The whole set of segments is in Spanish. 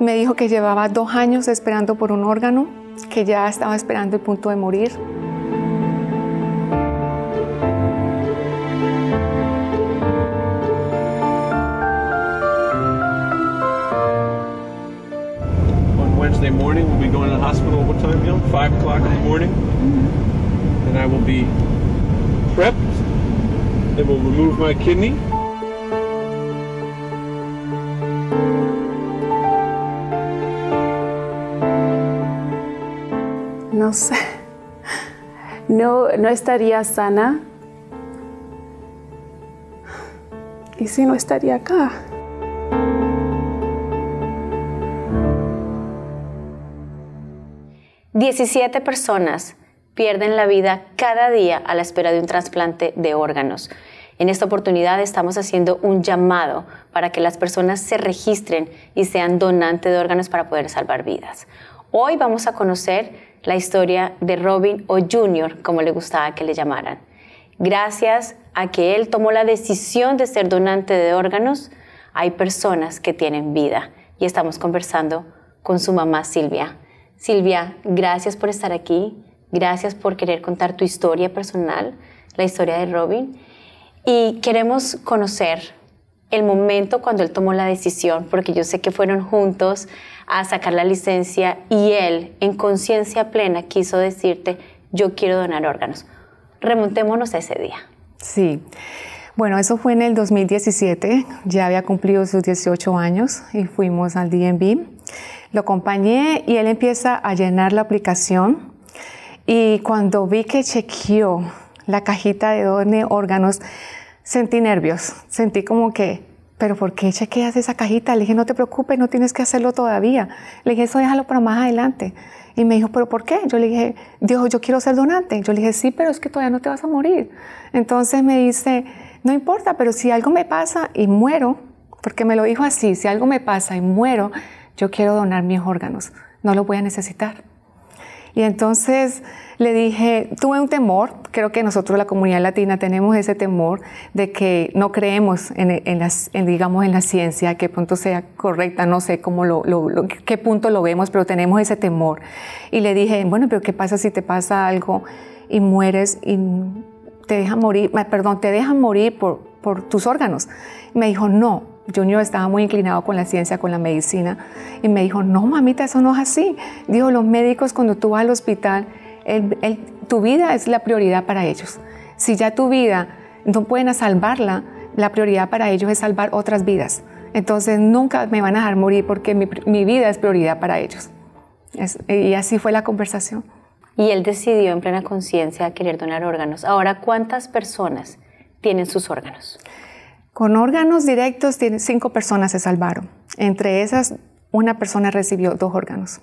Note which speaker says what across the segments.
Speaker 1: Me dijo que llevaba dos años esperando por un órgano, que ya estaba esperando el punto de morir.
Speaker 2: Wednesday morning. We'll be going to the hospital. What time, Bill? Five o'clock in the morning. Then mm-hmm. I will be prepped. They will remove my kidney.
Speaker 3: no, no estaría sana y si no estaría acá.
Speaker 4: 17 personas pierden la vida cada día a la espera de un trasplante de órganos. En esta oportunidad estamos haciendo un llamado para que las personas se registren y sean donantes de órganos para poder salvar vidas. Hoy vamos a conocer la historia de Robin o Junior, como le gustaba que le llamaran. Gracias a que él tomó la decisión de ser donante de órganos, hay personas que tienen vida y estamos conversando con su mamá Silvia. Silvia, gracias por estar aquí, gracias por querer contar tu historia personal, la historia de Robin, y queremos conocer el momento cuando él tomó la decisión, porque yo sé que fueron juntos a sacar la licencia y él, en conciencia plena, quiso decirte, yo quiero donar órganos. Remontémonos a ese día.
Speaker 1: Sí. Bueno, eso fue en el 2017, ya había cumplido sus 18 años y fuimos al DNB. Lo acompañé y él empieza a llenar la aplicación y cuando vi que chequeó la cajita de donar órganos, sentí nervios, sentí como que pero ¿por qué chequeas esa cajita? Le dije, no te preocupes, no tienes que hacerlo todavía. Le dije, eso déjalo para más adelante. Y me dijo, pero ¿por qué? Yo le dije, Dios, yo quiero ser donante. Yo le dije, sí, pero es que todavía no te vas a morir. Entonces me dice, no importa, pero si algo me pasa y muero, porque me lo dijo así, si algo me pasa y muero, yo quiero donar mis órganos, no los voy a necesitar. Y entonces le dije, tuve un temor, creo que nosotros la comunidad latina tenemos ese temor de que no creemos en, las, digamos, en la ciencia, que punto sea correcta, no sé cómo lo, qué punto lo vemos, pero tenemos ese temor. Y le dije, bueno, pero ¿qué pasa si te pasa algo y mueres y te dejan morir, perdón, te dejan morir por, tus órganos? me dijo, no, Junior estaba muy inclinado con la ciencia, con la medicina, y me dijo, no, mamita, eso no es así. Dijo, los médicos cuando tú vas al hospital tu vida es la prioridad para ellos. Si ya tu vida no pueden salvarla, la prioridad para ellos es salvar otras vidas. Entonces nunca me van a dejar morir porque mi, vida es prioridad para ellos. y así fue la conversación.
Speaker 4: Y él decidió en plena conciencia querer donar órganos. Ahora, ¿cuántas personas tienen sus órganos?
Speaker 1: Con órganos directos, cinco personas se salvaron. Entre esas, una persona recibió dos órganos.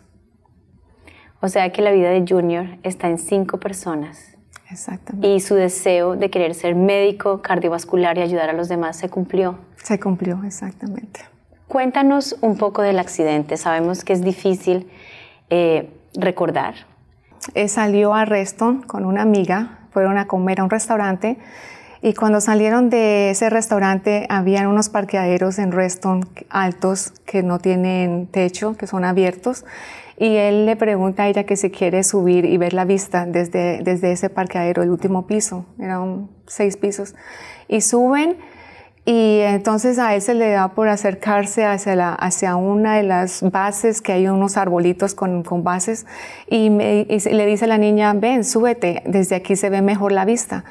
Speaker 4: O sea que la vida de Junior está en cinco personas. Exactamente. Y su deseo de querer ser médico cardiovascular y ayudar a los demás se cumplió.
Speaker 1: Se cumplió, exactamente.
Speaker 4: Cuéntanos un poco del accidente. Sabemos que
Speaker 1: es difícil
Speaker 4: eh, recordar.
Speaker 1: Eh, salió a Reston con una amiga, fueron a comer a un restaurante y cuando salieron de ese restaurante habían unos parqueaderos en Reston altos que no tienen techo, que son abiertos y él le pregunta a ella que si quiere subir y ver la vista desde, desde ese parqueadero, el último piso, eran seis pisos, y suben y entonces a él se le da por acercarse hacia, una de las bases, que hay unos arbolitos con, bases, y, y le dice a la niña, ven, súbete, desde aquí se ve mejor la vista.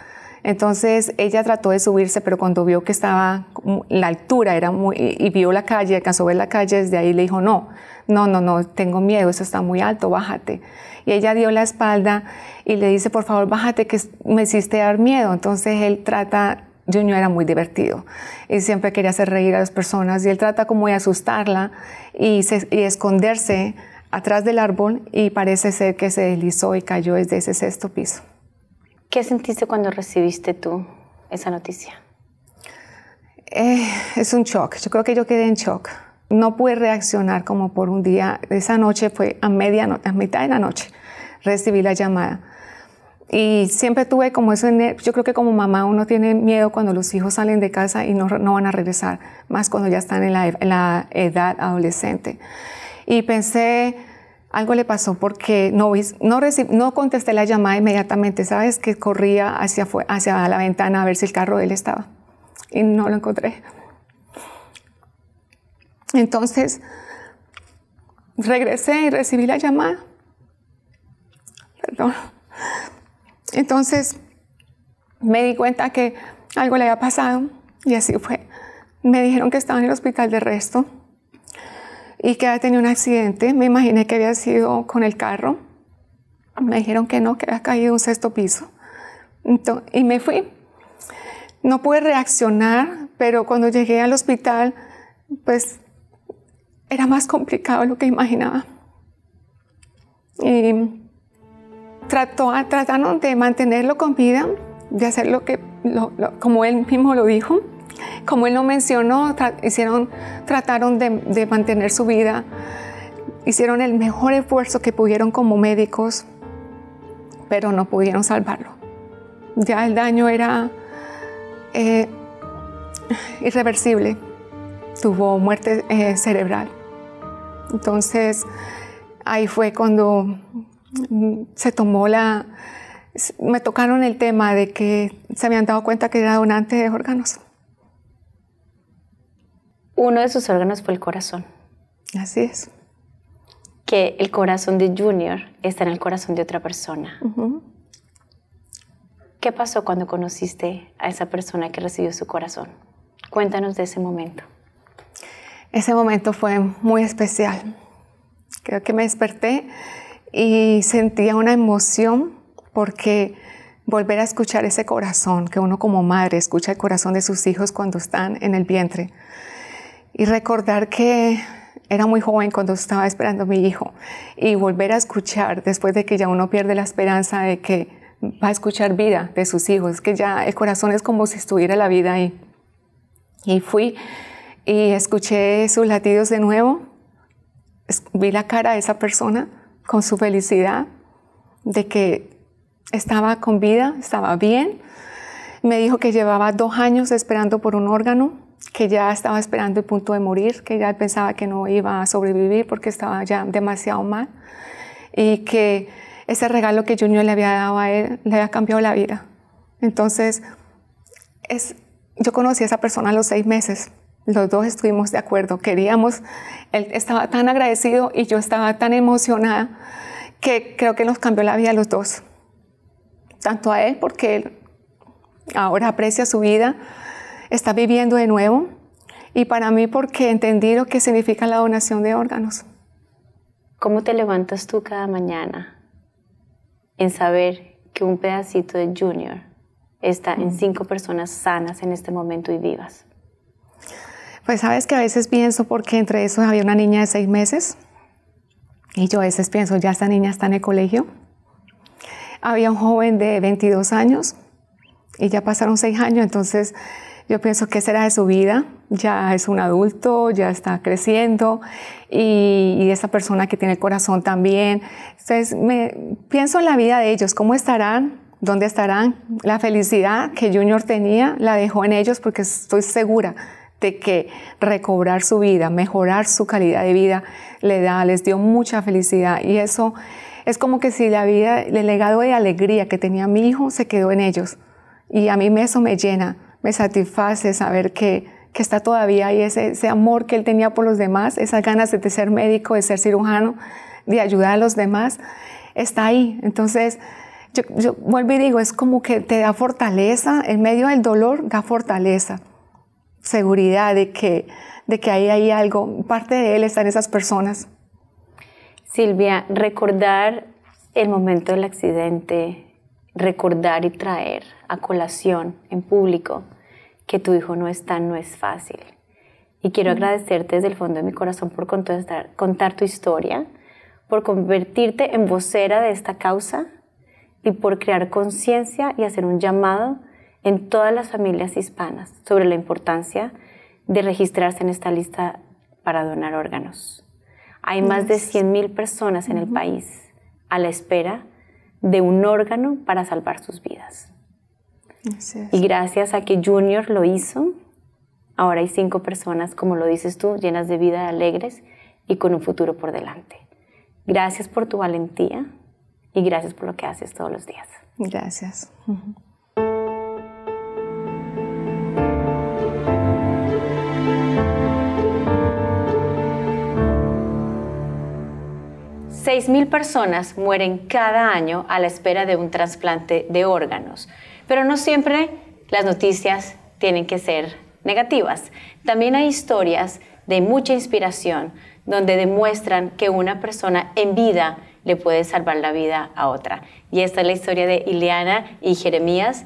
Speaker 1: Entonces ella trató de subirse, pero cuando vio que estaba la altura era muy y vio la calle, alcanzó a ver la calle desde ahí le dijo no, no, no, no, tengo miedo, eso está muy alto, bájate. Y ella dio la espalda y le dice por favor bájate que me hiciste dar miedo. Entonces él trata Junior era muy divertido y siempre quería hacer reír a las personas y él trata como de asustarla y esconderse atrás del árbol y parece ser que se deslizó y cayó desde ese sexto piso.
Speaker 4: ¿Qué sentiste cuando recibiste tú esa noticia?
Speaker 1: Eh, es un shock. Yo creo que yo quedé en shock. No pude reaccionar como por un día. Esa noche fue a a mitad de la noche, recibí la llamada. Y siempre tuve como eso en Yo creo que como mamá uno tiene miedo cuando los hijos salen de casa y no, no van a regresar, más cuando ya están en la, en la edad adolescente. Y pensé, algo le pasó porque no, no, contesté la llamada inmediatamente, ¿sabes? Que corría hacia, hacia la ventana a ver si el carro de él estaba y no lo encontré. Entonces, regresé y recibí la llamada. Perdón. Entonces, me di cuenta que algo le había pasado y así fue. Me dijeron que estaba en el hospital de resto y que había tenido un accidente. Me imaginé que había sido con el carro. Me dijeron que no, que había caído un sexto piso. y me fui. No pude reaccionar, pero cuando llegué al hospital, pues era más complicado de lo que imaginaba. Y trató, trataron de mantenerlo con vida, de hacer lo que, como él mismo lo dijo. Como él lo mencionó, hicieron, trataron de, mantener su vida, hicieron el mejor esfuerzo que pudieron como médicos, pero no pudieron salvarlo. Ya el daño era eh, irreversible, tuvo muerte eh, cerebral. Entonces, ahí fue cuando mm, se tomó la... Me tocaron el tema de que se habían dado cuenta que era donante de órganos
Speaker 4: uno de sus órganos fue el corazón. Así es. Que el corazón de Junior está en el corazón de otra persona. ¿Qué pasó cuando conociste a esa persona que recibió su corazón? Cuéntanos de ese momento.
Speaker 1: Ese momento fue muy especial. Creo que me desperté y sentía una emoción porque volver a escuchar ese corazón, que uno como madre escucha el corazón de sus hijos cuando están en el vientre, y recordar que era muy joven cuando estaba esperando a mi hijo y volver a escuchar después de que ya uno pierde la esperanza de que va a escuchar vida de sus hijos, que ya el corazón es como si estuviera la vida ahí. Y fui y escuché sus latidos de nuevo, vi la cara de esa persona con su felicidad de que estaba con vida, estaba bien. Me dijo que llevaba dos años esperando por un órgano que ya estaba esperando el punto de morir, que ya pensaba que no iba a sobrevivir porque estaba ya demasiado mal y que ese regalo que Junior le había dado a él le había cambiado la vida. Entonces, yo conocí a esa persona a los seis meses. Los dos estuvimos de acuerdo, queríamos, él estaba tan agradecido y yo estaba tan emocionada que creo que nos cambió la vida los dos. Tanto a él porque él ahora aprecia su vida, está viviendo de nuevo y para mí porque entendí lo que significa la donación de órganos. ¿Cómo te
Speaker 4: levantas tú cada mañana en saber que un pedacito de Junior está en mm. cinco personas sanas en este momento y vivas?
Speaker 1: Pues sabes que a veces pienso porque entre esos había una niña de seis meses y yo a veces pienso, ya esta niña está en el colegio. Había un joven de 22 años y ya pasaron seis años, entonces yo pienso, que será de su vida? Ya es un adulto, ya está creciendo y, esa persona que tiene el corazón también. Entonces, me, pienso en la vida de ellos, cómo estarán, dónde estarán. La felicidad que Junior tenía la dejó en ellos porque estoy segura de que recobrar su vida, mejorar su calidad de vida, le da, les dio mucha felicidad y eso es como que si la vida, el legado de alegría que tenía mi hijo se quedó en ellos. Y a mí eso me llena, me satisface saber que, está todavía ahí ese, amor que él tenía por los demás, esas ganas de, ser médico, de ser cirujano, de ayudar a los demás, está ahí. Entonces, yo, vuelvo y digo, es como que te da fortaleza, en medio del dolor da fortaleza, seguridad de que, de que ahí hay algo, parte de él está en esas personas. Silvia,
Speaker 4: recordar el momento del accidente, recordar y traer a colación en público que tu hijo no está, no es fácil. Y quiero agradecerte desde el fondo de mi corazón por contar, tu historia, por convertirte en vocera de esta causa y por crear conciencia y hacer un llamado en todas las familias hispanas sobre la importancia de registrarse en esta lista para donar órganos. Hay más de 100.000 personas en el país a la espera de un órgano para salvar sus vidas. Y gracias a que Junior lo hizo, ahora hay cinco personas, como lo dices tú, llenas de vida, alegres y con un futuro por delante. Gracias por tu valentía y gracias por lo que haces todos los días.
Speaker 1: Gracias.
Speaker 4: Seis mil personas mueren cada año a la espera de un trasplante de órganos. Pero no siempre las noticias tienen que ser negativas. También hay historias de mucha inspiración donde demuestran que una persona en vida le puede salvar la vida a otra. Y esta es la historia de Ileana y Jeremías.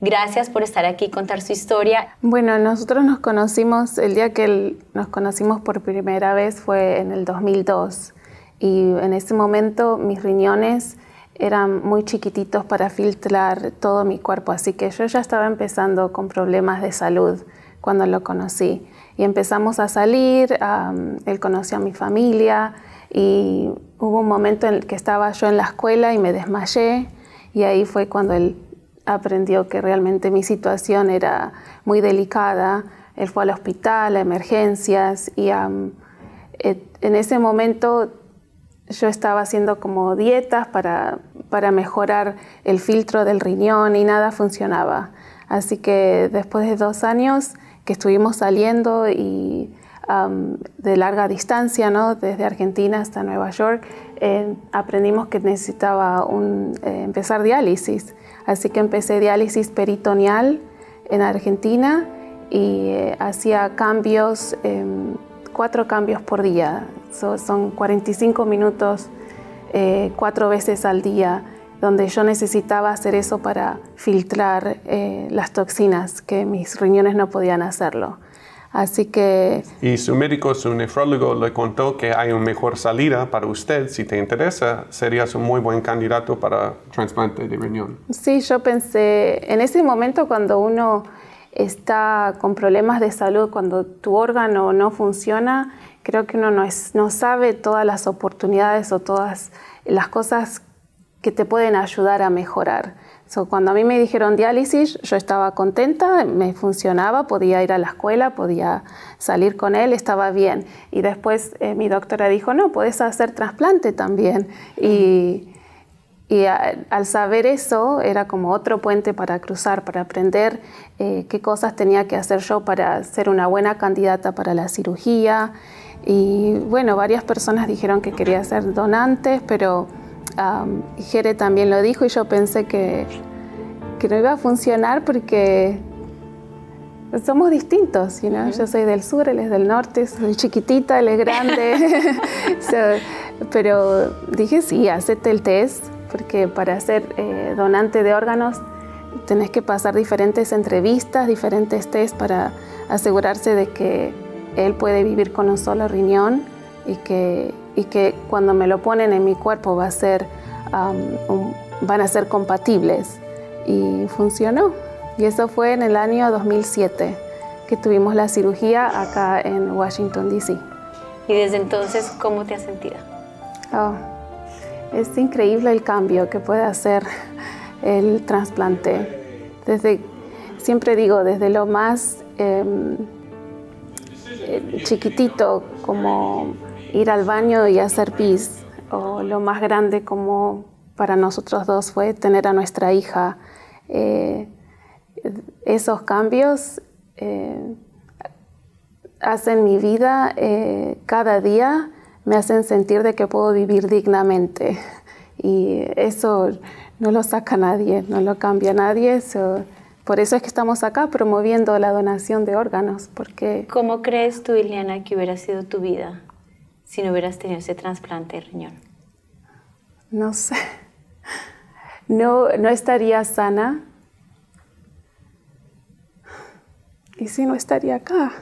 Speaker 4: Gracias por estar aquí y contar su historia.
Speaker 3: Bueno, nosotros nos conocimos, el día que nos conocimos por primera vez fue en el 2002 y en ese momento mis riñones eran muy chiquititos para filtrar todo mi cuerpo, así que yo ya estaba empezando con problemas de salud cuando lo conocí. Y empezamos a salir, él conoció a mi familia y hubo un momento en el que estaba yo en la escuela y me desmayé y ahí fue cuando él aprendió que realmente mi situación era muy delicada. Él fue al hospital, a emergencias y en ese momento yo estaba haciendo como dietas para, mejorar el filtro del riñón y nada funcionaba. Así que después de dos años que estuvimos saliendo y de larga distancia, desde Argentina hasta Nueva York, eh, aprendimos que necesitaba eh, empezar diálisis. Así que empecé diálisis peritoneal en Argentina y eh, hacía cambios em, cuatro cambios por día. son 45 minutos eh, cuatro veces al día donde yo necesitaba hacer eso para filtrar eh, las toxinas, que mis riñones no podían hacerlo. Así que...
Speaker 2: Y su médico, su nefrólogo, le contó que hay una mejor salida para usted. Si te interesa, serías un muy buen candidato para trasplante de riñón.
Speaker 3: Sí, yo pensé, en ese momento cuando uno está con problemas de salud, cuando tu órgano no funciona, creo que uno no, sabe todas las oportunidades o todas las cosas que te pueden ayudar a mejorar. cuando a mí me dijeron diálisis, yo estaba contenta, me funcionaba, podía ir a la escuela, podía salir con él, estaba bien. Y después eh, mi doctora dijo, no, puedes hacer trasplante también. Y y al saber eso, era como otro puente para cruzar, para aprender eh, qué cosas tenía que hacer yo para ser una buena candidata para la cirugía. Y bueno, varias personas dijeron que quería ser donantes, pero Jere también lo dijo y yo pensé que, que no iba a funcionar porque somos distintos, yo soy del sur, él es del norte, soy chiquitita, él es grande, pero dije sí, hacete el test porque para ser eh, donante de órganos tenés que pasar diferentes entrevistas, diferentes test para asegurarse de que él puede vivir con un solo riñón y que, y que cuando me lo ponen en mi cuerpo va a ser, van a ser compatibles. Y funcionó. Y eso fue en el año 2007 que tuvimos la cirugía acá en Washington, D.C.
Speaker 4: ¿Y desde entonces cómo te has sentido?
Speaker 3: Oh, es increíble el cambio que puede hacer el trasplante. Desde, siempre digo, desde lo más em, eh, chiquitito, como ir al baño y hacer pis, o lo más grande como para nosotros dos fue tener a nuestra hija. Eh, esos cambios eh, hacen mi vida cada día me hacen sentir de que puedo vivir dignamente. Y eso no lo saca nadie, no lo cambia nadie. por eso es que estamos acá promoviendo la donación de órganos. Porque...
Speaker 4: ¿Cómo crees tú, Ileana, que hubiera sido tu vida si no hubieras tenido ese trasplante de riñón?
Speaker 3: No sé. no estaría sana. Y si no estaría acá.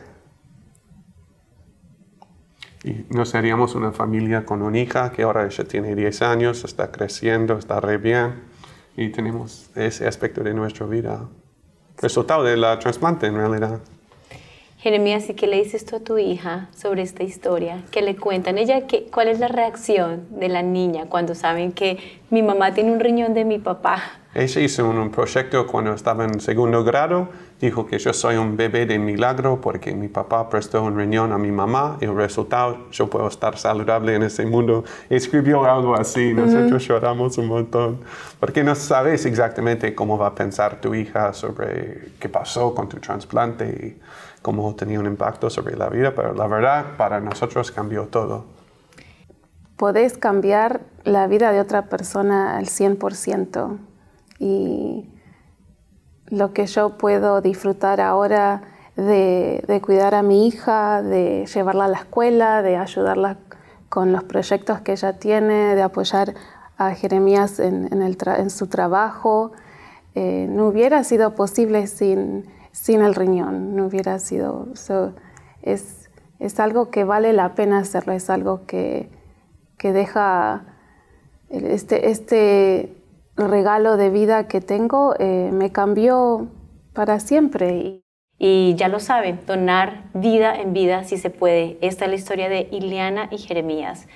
Speaker 2: Y no seríamos una familia con una hija que ahora ella tiene 10 años, está creciendo, está re bien. Y tenemos ese aspecto de nuestra vida resultado de la transplante en realidad.
Speaker 4: Jeremia, si qué le dices tú a tu hija sobre esta historia? ¿Qué le cuentan? ¿Ella cuál es la reacción de la niña cuando saben que mi mamá tiene un riñón de mi papá?
Speaker 2: Ella hizo un proyecto cuando estaba en segundo grado. Dijo que yo soy un bebé de milagro porque mi papá prestó un riñón a mi mamá y el resultado yo puedo estar saludable en ese mundo. Escribió algo así. Nosotros lloramos un montón porque no sabes exactamente cómo va a pensar tu hija sobre qué pasó con tu trasplante. Y, cómo tenía un impacto sobre la vida, pero la verdad para nosotros cambió todo.
Speaker 3: Podés cambiar la vida de otra persona al 100% y lo que yo puedo disfrutar ahora de, cuidar a mi hija, de llevarla a la escuela, de ayudarla con los proyectos que ella tiene, de apoyar a Jeremías en, su trabajo. Eh, no hubiera sido posible sin sin el riñón, no hubiera sido. es, algo que vale la pena hacerlo, es algo que, deja este, este, regalo de vida que tengo, eh, me cambió para siempre.
Speaker 4: Y ya lo saben, donar vida en vida si se puede. Esta es la historia de Ileana y Jeremías,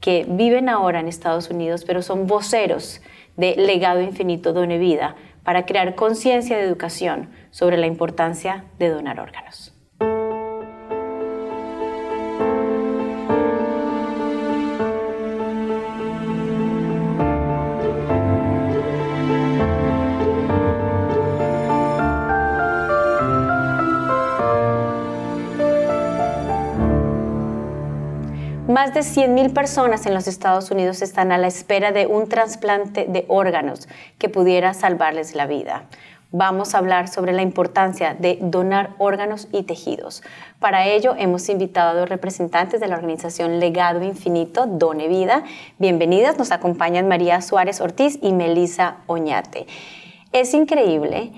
Speaker 4: que viven ahora en Estados Unidos, pero son voceros de Legado Infinito Done Vida para crear conciencia de educación sobre la importancia de donar órganos. Más de 100.000 personas en los Estados Unidos están a la espera de un trasplante de órganos que pudiera salvarles la vida vamos a hablar sobre la importancia de donar órganos y tejidos. Para ello hemos invitado a dos representantes de la organización Legado Infinito, Done Vida. Bienvenidas, nos acompañan María Suárez Ortiz y Melisa Oñate. Es increíble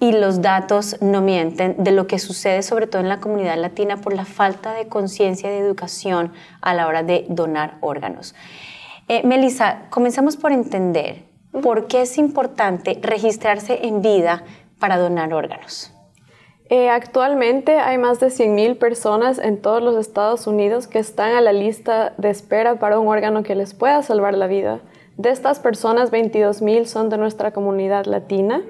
Speaker 4: y los datos no mienten de lo que sucede sobre todo en la comunidad latina por la falta de conciencia y de educación a la hora de donar órganos. Eh, Melisa, comenzamos por entender ¿Por qué es importante registrarse en vida para donar órganos?
Speaker 5: Eh, actualmente hay más de 100.000 personas en todos los Estados Unidos que están a la lista de espera para un órgano que les pueda salvar la vida. De estas personas, 22.000 son de nuestra comunidad latina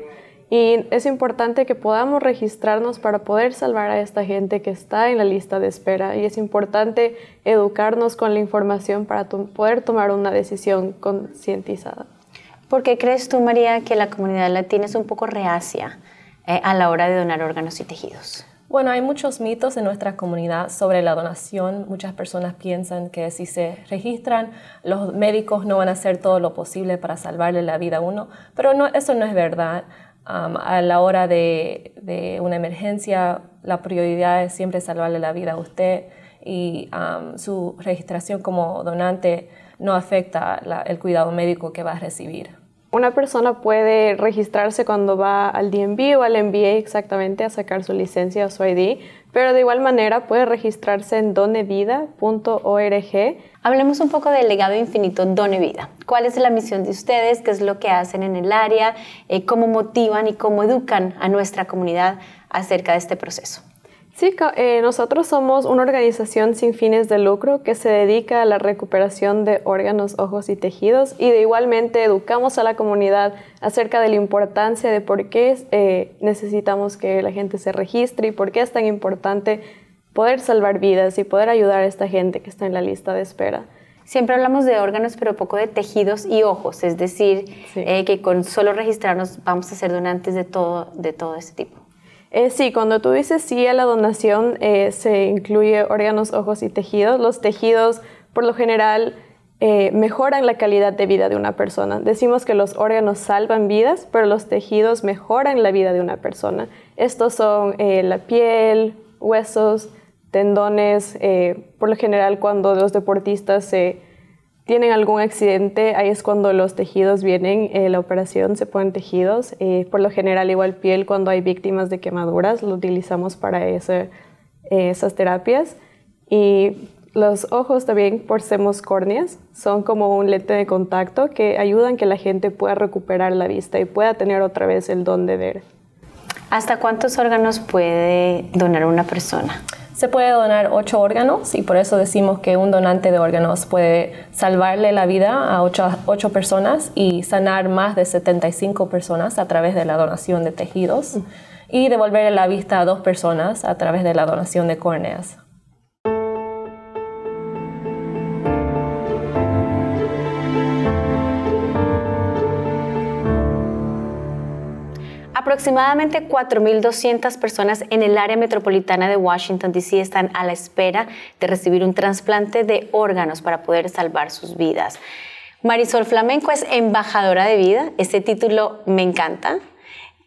Speaker 5: y es importante que podamos registrarnos para poder salvar a esta gente que está en la lista de espera y es importante educarnos con la información para poder tomar una decisión concientizada.
Speaker 4: ¿Por qué crees tú, María, que la comunidad latina es un poco reacia eh, a la hora de donar órganos y tejidos?
Speaker 1: Bueno, hay muchos mitos en nuestra comunidad sobre la donación. Muchas personas piensan que si se registran, los médicos no van a hacer todo lo posible para salvarle la vida a uno, pero no, eso no es verdad. a la hora de, una emergencia, la prioridad es siempre salvarle la vida a usted y su registración como donante no afecta el cuidado médico que va a recibir.
Speaker 5: Una persona puede registrarse cuando va al DMV o al MBA exactamente a sacar su licencia o su ID, pero de igual manera puede registrarse en donevida.org. Hablemos un poco del legado infinito Donevida.
Speaker 4: ¿Cuál es la misión de ustedes? ¿Qué es lo que hacen en el área? Eh, ¿Cómo motivan y cómo educan a nuestra comunidad acerca de este proceso?
Speaker 5: Sí, eh, nosotros somos una organización sin fines de lucro que se dedica a la recuperación de órganos, ojos y tejidos y de igualmente educamos a la comunidad acerca de la importancia de por qué eh, necesitamos que la gente se registre y por qué es tan importante poder salvar vidas y poder ayudar a esta gente que está en la lista de espera. Siempre hablamos de órganos, pero poco de
Speaker 4: tejidos y ojos, es decir, eh, que con solo registrarnos vamos a ser donantes de todo,
Speaker 5: de todo este tipo. Eh, sí, cuando tú dices sí a la donación, eh, se incluye órganos, ojos y tejidos. Los tejidos, por lo general, eh, mejoran la calidad de vida de una persona. Decimos que los órganos salvan vidas, pero los tejidos mejoran la vida de una persona. Estos son la piel, huesos, tendones. por lo general, cuando los deportistas se tienen algún accidente, ahí es cuando los tejidos vienen, eh, la operación se ponen tejidos. Eh, por lo general, igual piel, cuando hay víctimas de quemaduras, lo utilizamos para eh, esas terapias. Y los ojos también, por córneas, son como un lente de contacto que ayudan que la gente pueda recuperar la vista y pueda tener otra vez el don de ver.
Speaker 4: ¿Hasta cuántos órganos puede donar una persona?
Speaker 5: Se puede donar
Speaker 1: ocho órganos y por eso decimos que un donante de órganos puede salvarle la vida a ocho, personas y sanar más de 75 personas a través de la donación de tejidos y devolverle la vista a dos personas a través de la donación de córneas.
Speaker 4: Aproximadamente 4.200 personas en el área metropolitana de Washington, D.C. están a la espera de recibir un trasplante de órganos para poder salvar sus vidas. Marisol Flamenco es embajadora de vida. Este título me encanta.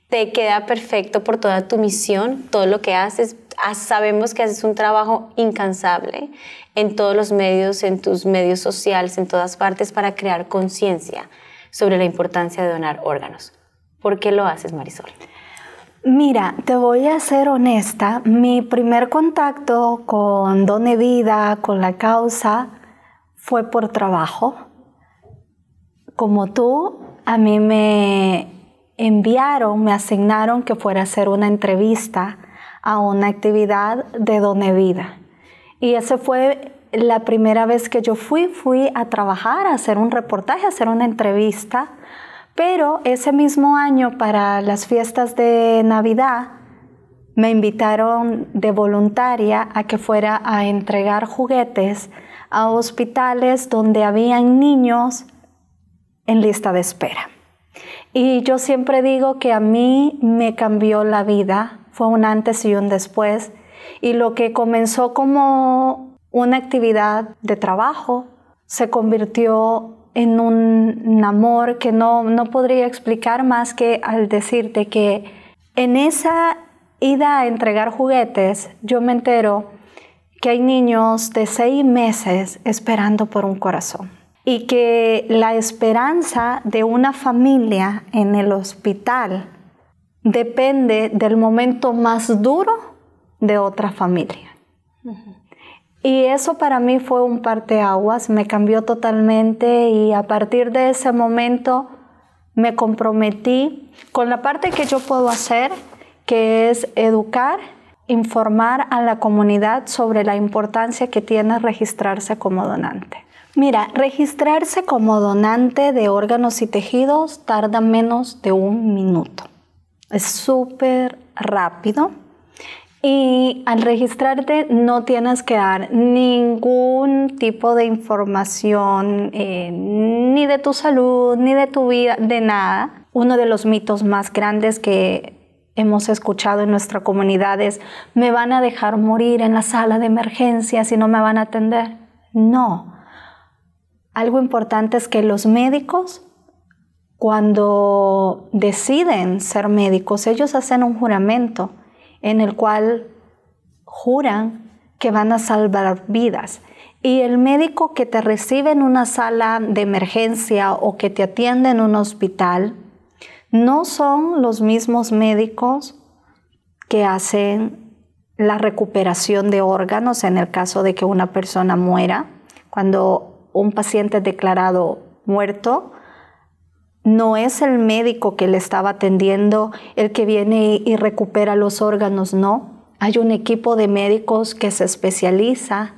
Speaker 4: Te queda perfecto por toda tu misión, todo lo que haces. Ah, sabemos que haces un trabajo incansable en todos los medios, en tus medios sociales, en todas partes para crear conciencia sobre la importancia de donar órganos. ¿Por qué lo haces, Marisol?
Speaker 6: Mira, te voy a ser honesta, mi primer contacto con Don Vida, con la causa, fue por trabajo. Como tú, a mí me enviaron, me asignaron que fuera a hacer una entrevista a una actividad de Don Vida. Y esa fue la primera vez que yo fui, fui a trabajar, a hacer un reportaje, a hacer una entrevista pero ese mismo año para las fiestas de Navidad me invitaron de voluntaria a que fuera a entregar juguetes a hospitales donde habían niños en lista de espera. Y yo siempre digo que a mí me cambió la vida, fue un antes y un después, y lo que comenzó como una actividad de trabajo se convirtió en un, amor que no, podría explicar más que al decirte que en esa ida a entregar juguetes, yo me entero que hay niños de seis meses esperando por un corazón y que la esperanza de una familia en el hospital depende del momento más duro de otra familia. Y eso para mí fue un parteaguas, me cambió totalmente y a partir de ese momento me comprometí con la parte que yo puedo hacer, que es educar, informar a la comunidad sobre la importancia que tiene registrarse como donante. Mira, registrarse como donante de órganos y tejidos tarda menos de un minuto. Es súper rápido y al registrarte no tienes que dar ningún tipo de información, eh, ni de tu salud, ni de tu vida, de nada. Uno de los mitos más grandes que hemos escuchado en nuestra comunidad es, me van a dejar morir en la sala de emergencia si no me van a atender. No. Algo importante es que los médicos cuando deciden ser médicos, ellos hacen un juramento en el cual juran que van a salvar vidas. Y el médico que te recibe en una sala de emergencia o que te atiende en un hospital no son los mismos médicos que hacen la recuperación de órganos en el caso de que una persona muera. Cuando un paciente es declarado muerto, no es el médico que le estaba atendiendo el que viene y recupera los órganos, no. Hay un equipo de médicos que se especializa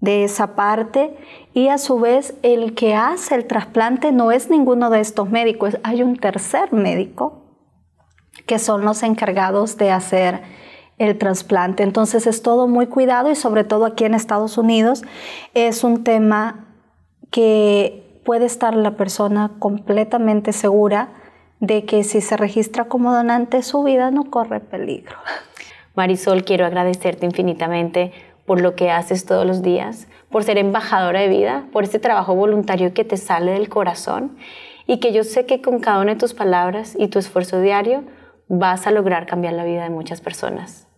Speaker 6: de esa parte y a su vez el que hace el trasplante no es ninguno de estos médicos, hay un tercer médico que son los encargados de hacer el trasplante. Entonces es todo muy cuidado y sobre todo aquí en Estados Unidos es un tema que puede estar la persona completamente segura de que si se registra como donante su vida no corre peligro.
Speaker 4: Marisol, quiero agradecerte infinitamente por lo que haces todos los días, por ser embajadora de vida, por este trabajo voluntario que te sale del corazón y que yo sé que con cada una de tus palabras y tu esfuerzo diario vas a lograr cambiar la vida de muchas personas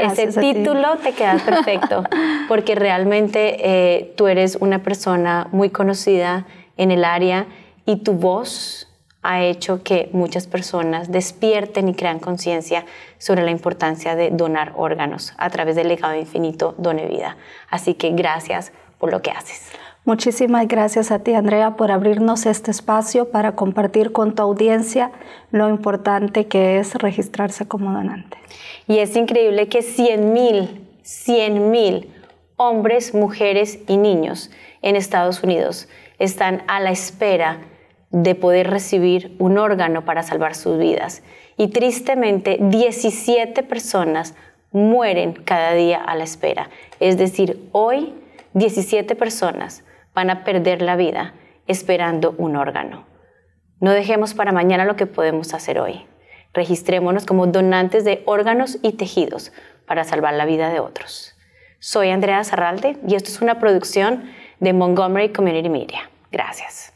Speaker 4: ese título te queda perfecto, porque realmente eh, tú eres una persona muy conocida en el área y tu voz ha hecho que muchas personas despierten y crean conciencia sobre la importancia de donar órganos a través del legado infinito Done Vida. Así que gracias por lo que haces.
Speaker 6: Muchísimas gracias a ti, Andrea, por abrirnos este espacio para compartir con tu audiencia lo importante que es registrarse como donante.
Speaker 4: Y es increíble que 100.000, mil, hombres, mujeres y niños en Estados Unidos están a la espera de poder recibir un órgano para salvar sus vidas. Y tristemente, 17 personas mueren cada día a la espera. Es decir, hoy 17 personas van a perder la vida esperando un órgano. No dejemos para mañana lo que podemos hacer hoy. Registrémonos como donantes de órganos y tejidos para salvar la vida de otros. Soy Andrea Zarralde y esto es una producción de Montgomery Community Media. Gracias.